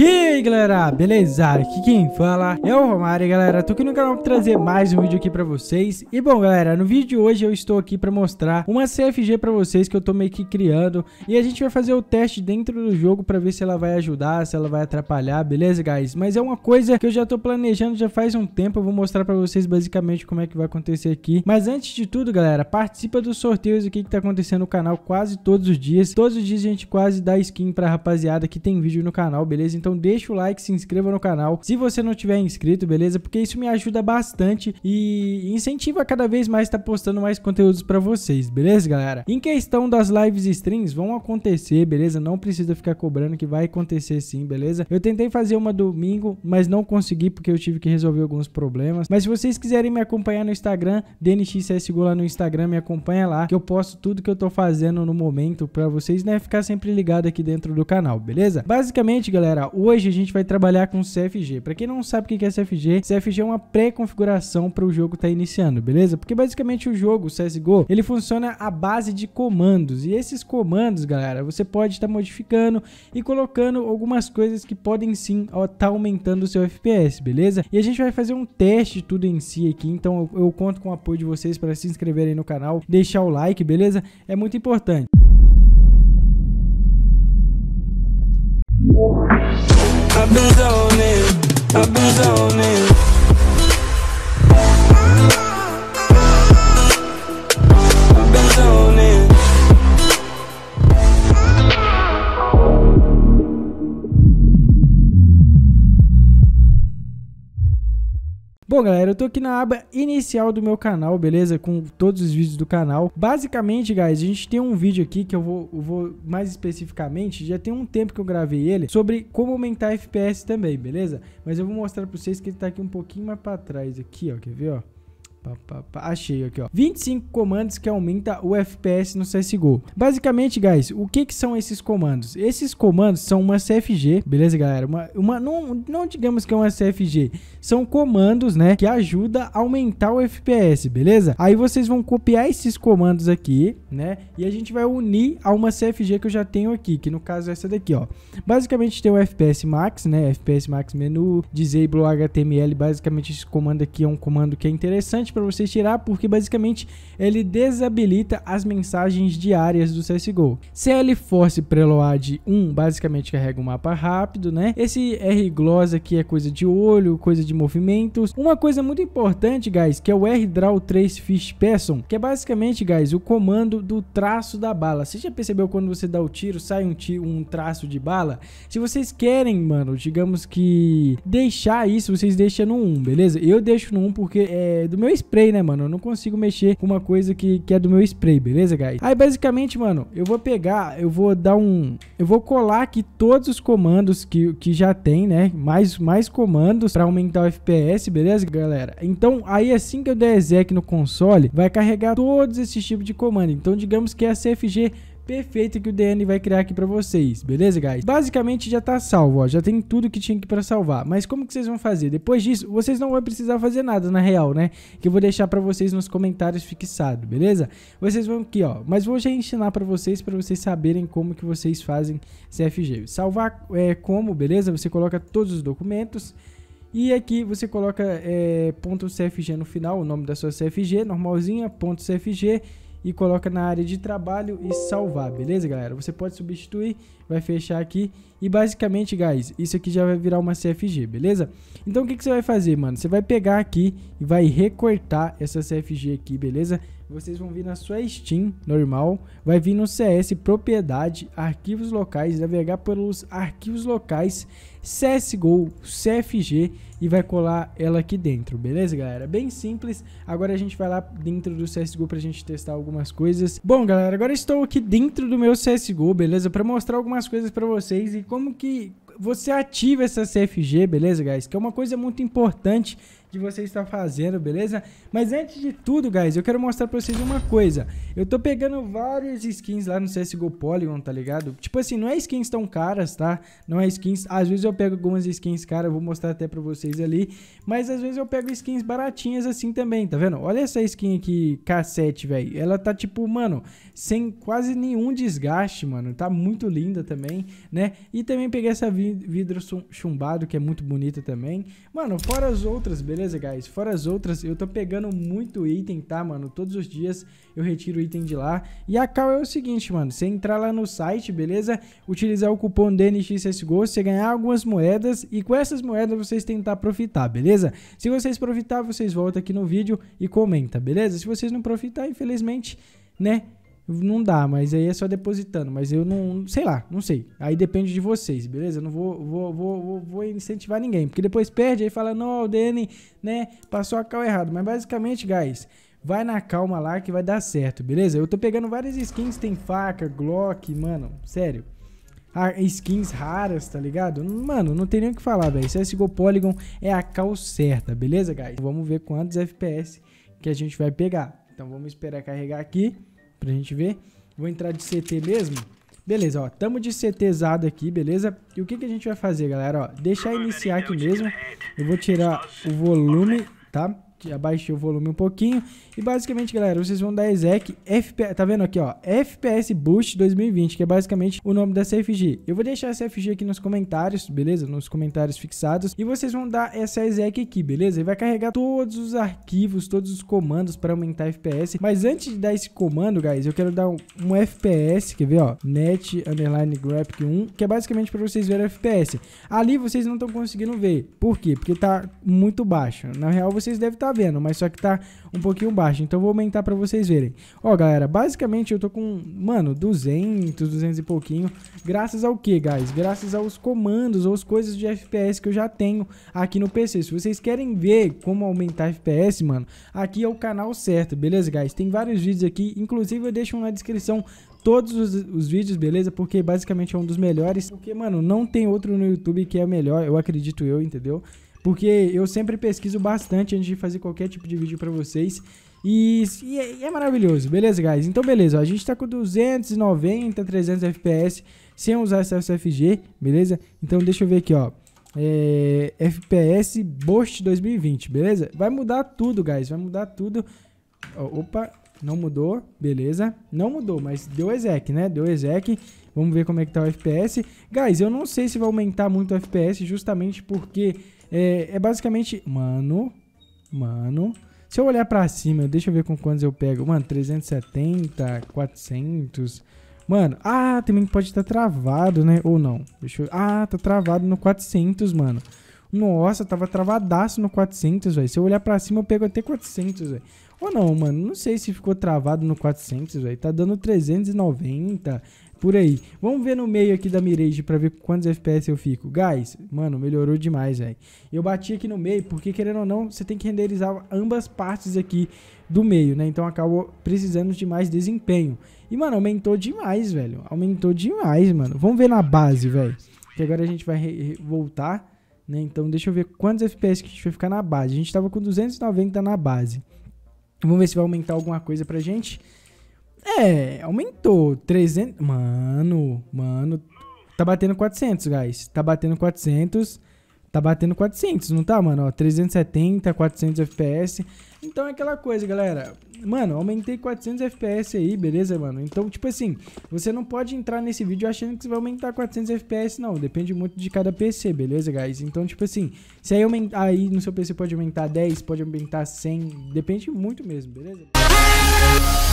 E aí galera, beleza? Aqui quem fala é o Romário galera, tô aqui no canal pra trazer mais um vídeo aqui pra vocês E bom galera, no vídeo de hoje eu estou aqui pra mostrar uma CFG pra vocês que eu tô meio que criando E a gente vai fazer o teste dentro do jogo pra ver se ela vai ajudar, se ela vai atrapalhar, beleza guys? Mas é uma coisa que eu já tô planejando já faz um tempo, eu vou mostrar pra vocês basicamente como é que vai acontecer aqui Mas antes de tudo galera, participa dos sorteios aqui que tá acontecendo no canal quase todos os dias Todos os dias a gente quase dá skin pra rapaziada que tem vídeo no canal, beleza? Então então deixa o like, se inscreva no canal. Se você não tiver inscrito, beleza? Porque isso me ajuda bastante e incentiva cada vez mais estar tá postando mais conteúdos para vocês, beleza, galera? Em questão das lives streams, vão acontecer, beleza? Não precisa ficar cobrando que vai acontecer sim, beleza? Eu tentei fazer uma domingo, mas não consegui porque eu tive que resolver alguns problemas. Mas se vocês quiserem me acompanhar no Instagram, DNXSGO lá no Instagram, me acompanha lá, que eu posto tudo que eu tô fazendo no momento para vocês, né, ficar sempre ligado aqui dentro do canal, beleza? Basicamente, galera, Hoje a gente vai trabalhar com CFG. Para quem não sabe o que é CFG, CFG é uma pré-configuração para o jogo estar tá iniciando, beleza? Porque basicamente o jogo, o CSGO, ele funciona à base de comandos. E esses comandos, galera, você pode estar tá modificando e colocando algumas coisas que podem sim estar tá aumentando o seu FPS, beleza? E a gente vai fazer um teste tudo em si aqui, então eu, eu conto com o apoio de vocês para se inscreverem no canal, deixar o like, beleza? É muito importante. I've been zoning, I've been zoning Bom, galera, eu tô aqui na aba inicial do meu canal, beleza? Com todos os vídeos do canal. Basicamente, guys, a gente tem um vídeo aqui que eu vou, eu vou mais especificamente, já tem um tempo que eu gravei ele, sobre como aumentar FPS também, beleza? Mas eu vou mostrar pra vocês que ele tá aqui um pouquinho mais pra trás aqui, ó, quer ver, ó? Achei aqui, ó. 25 comandos que aumenta o FPS no CSGO. Basicamente, guys, o que que são esses comandos? Esses comandos são uma CFG, beleza, galera? Uma, uma não, não digamos que é uma CFG, são comandos, né, que ajuda a aumentar o FPS, beleza? Aí vocês vão copiar esses comandos aqui, né, e a gente vai unir a uma CFG que eu já tenho aqui, que no caso é essa daqui, ó. Basicamente tem o FPS Max, né, FPS Max Menu, Disable HTML, basicamente esse comando aqui é um comando que é interessante, interessante para você tirar, porque basicamente ele desabilita as mensagens diárias do CSGO. CL Force Preload 1 basicamente carrega um mapa rápido, né? Esse R Gloss aqui é coisa de olho, coisa de movimentos. Uma coisa muito importante, guys, que é o R Draw 3 Fish Person, que é basicamente, guys, o comando do traço da bala. Você já percebeu quando você dá o tiro, sai um, tiro, um traço de bala? Se vocês querem, mano, digamos que deixar isso, vocês deixam no 1, beleza? Eu deixo no 1 porque é do meu spray, né, mano? Eu não consigo mexer com uma coisa que, que é do meu spray, beleza, guys? Aí, basicamente, mano, eu vou pegar, eu vou dar um... Eu vou colar aqui todos os comandos que, que já tem, né? Mais, mais comandos pra aumentar o FPS, beleza, galera? Então, aí assim que eu der exec no console, vai carregar todos esses tipos de comando. Então, digamos que a é CFG perfeita que o DN vai criar aqui para vocês, beleza, guys? Basicamente já tá salvo, ó, já tem tudo que tinha aqui para salvar. Mas como que vocês vão fazer? Depois disso, vocês não vão precisar fazer nada na real, né? Que eu vou deixar para vocês nos comentários fixado, beleza? Vocês vão aqui, ó, mas vou já ensinar para vocês para vocês saberem como que vocês fazem CFG. Salvar é como, beleza? Você coloca todos os documentos e aqui você coloca é, ponto .cfg no final, o nome da sua CFG, normalzinha, ponto .cfg e coloca na área de trabalho e salvar, beleza, galera? Você pode substituir vai fechar aqui. E basicamente, guys, isso aqui já vai virar uma CFG, beleza? Então o que, que você vai fazer, mano? Você vai pegar aqui e vai recortar essa CFG aqui, beleza? Vocês vão vir na sua Steam normal, vai vir no CS Propriedade, Arquivos Locais, navegar pelos arquivos locais, CSGO, CFG e vai colar ela aqui dentro, beleza, galera? Bem simples. Agora a gente vai lá dentro do CSGO pra gente testar algumas coisas. Bom, galera, agora estou aqui dentro do meu CSGO, beleza? Pra mostrar algumas as coisas para vocês e como que você ativa essa CFG, beleza, guys? Que é uma coisa muito importante de você estar fazendo, beleza? Mas antes de tudo, guys, eu quero mostrar pra vocês uma coisa. Eu tô pegando várias skins lá no CSGO Polygon, tá ligado? Tipo assim, não é skins tão caras, tá? Não é skins... Às vezes eu pego algumas skins caras, vou mostrar até pra vocês ali. Mas às vezes eu pego skins baratinhas assim também, tá vendo? Olha essa skin aqui, K7, velho. Ela tá tipo, mano, sem quase nenhum desgaste, mano. Tá muito linda também, né? E também peguei essa vidro chumbado, que é muito bonita também. Mano, fora as outras, beleza? beleza, guys? Fora as outras, eu tô pegando muito item, tá, mano? Todos os dias eu retiro item de lá. E a cal é o seguinte, mano, você entrar lá no site, beleza? Utilizar o cupom DNXSGO, você ganhar algumas moedas e com essas moedas vocês tentar profitar, beleza? Se vocês profitar, vocês voltam aqui no vídeo e comenta, beleza? Se vocês não profitar, infelizmente, né? não dá, mas aí é só depositando. Mas eu não, sei lá, não sei. Aí depende de vocês, beleza? Eu não vou, vou, vou, vou, incentivar ninguém, porque depois perde aí fala, não, o DN, né, passou a cal errado. Mas basicamente, guys, vai na calma lá que vai dar certo, beleza? Eu tô pegando várias skins, tem faca, Glock, mano, sério. Ah, skins raras, tá ligado? Mano, não tem nem o que falar, velho. CSGO Polygon é a cal certa, beleza, guys? Vamos ver quantos FPS que a gente vai pegar. Então vamos esperar carregar aqui pra gente ver. Vou entrar de CT mesmo. Beleza, ó, tamo de CTzado aqui, beleza? E o que, que a gente vai fazer, galera? Ó, deixar iniciar aqui mesmo. Eu vou tirar o volume, tá? abaixei o volume um pouquinho. E basicamente, galera, vocês vão dar exec FPS, tá vendo aqui, ó, FPS Boost 2020, que é basicamente o nome da cfg Eu vou deixar a cfg aqui nos comentários, beleza? Nos comentários fixados. E vocês vão dar essa exec aqui, beleza? E vai carregar todos os arquivos, todos os comandos para aumentar FPS. Mas antes de dar esse comando, guys, eu quero dar um, um FPS, quer ver, ó, net underline graphic 1, que é basicamente para vocês verem FPS. Ali vocês não estão conseguindo ver. Por quê? Porque tá muito baixo. Na real, vocês devem estar tá tá vendo, mas só que tá um pouquinho baixo. Então eu vou aumentar pra vocês verem. Ó, galera, basicamente eu tô com, mano, 200, 200 e pouquinho. Graças ao que, guys? Graças aos comandos ou as coisas de FPS que eu já tenho aqui no PC. Se vocês querem ver como aumentar FPS, mano, aqui é o canal certo, beleza, guys? Tem vários vídeos aqui, inclusive eu deixo na descrição todos os, os, vídeos, beleza? Porque basicamente é um dos melhores. Porque, mano, não tem outro no YouTube que é melhor, eu acredito eu, entendeu? porque eu sempre pesquiso bastante antes de fazer qualquer tipo de vídeo para vocês. E, é, e, é, maravilhoso, beleza, guys? Então, beleza, ó, a gente tá com 290, 300 FPS sem usar essa SFG, beleza? Então, deixa eu ver aqui, ó. É, FPS Boost 2020, beleza? Vai mudar tudo, guys, vai mudar tudo. Ó, opa, não mudou, beleza? Não mudou, mas deu exec, né? Deu exec. Vamos ver como é que tá o FPS. Guys, eu não sei se vai aumentar muito o FPS justamente porque... É, é basicamente. Mano. Mano. Se eu olhar pra cima, deixa eu ver com quantos eu pego. Mano, 370, 400. Mano, ah, também pode estar tá travado, né? Ou não. Deixa eu... Ah, tá travado no 400, mano. Nossa, tava travadaço no 400, velho. Se eu olhar pra cima, eu pego até 400, velho. Ou não, mano. Não sei se ficou travado no 400, velho. Tá dando 390 por aí. Vamos ver no meio aqui da Mirage pra ver quantos FPS eu fico. Guys, mano, melhorou demais, velho. Eu bati aqui no meio porque, querendo ou não, você tem que renderizar ambas partes aqui do meio, né? Então acabou precisando de mais desempenho. E, mano, aumentou demais, velho. Aumentou demais, mano. Vamos ver na base, velho. Que agora a gente vai voltar, né? Então deixa eu ver quantos FPS que a gente vai ficar na base. A gente tava com 290 na base. Vamos ver se vai aumentar alguma coisa pra gente. É, aumentou. 300. Mano, mano. Tá batendo 400, guys. Tá batendo 400. Tá batendo 400, não tá, mano? Ó, 370, 400 FPS. Então é aquela coisa, galera. Mano, aumentei 400 FPS aí, beleza, mano? Então, tipo assim, você não pode entrar nesse vídeo achando que você vai aumentar 400 FPS, não. Depende muito de cada PC, beleza, guys? Então, tipo assim, se aí, aumentar, aí no seu PC pode aumentar 10, pode aumentar 100. Depende muito mesmo, beleza? Música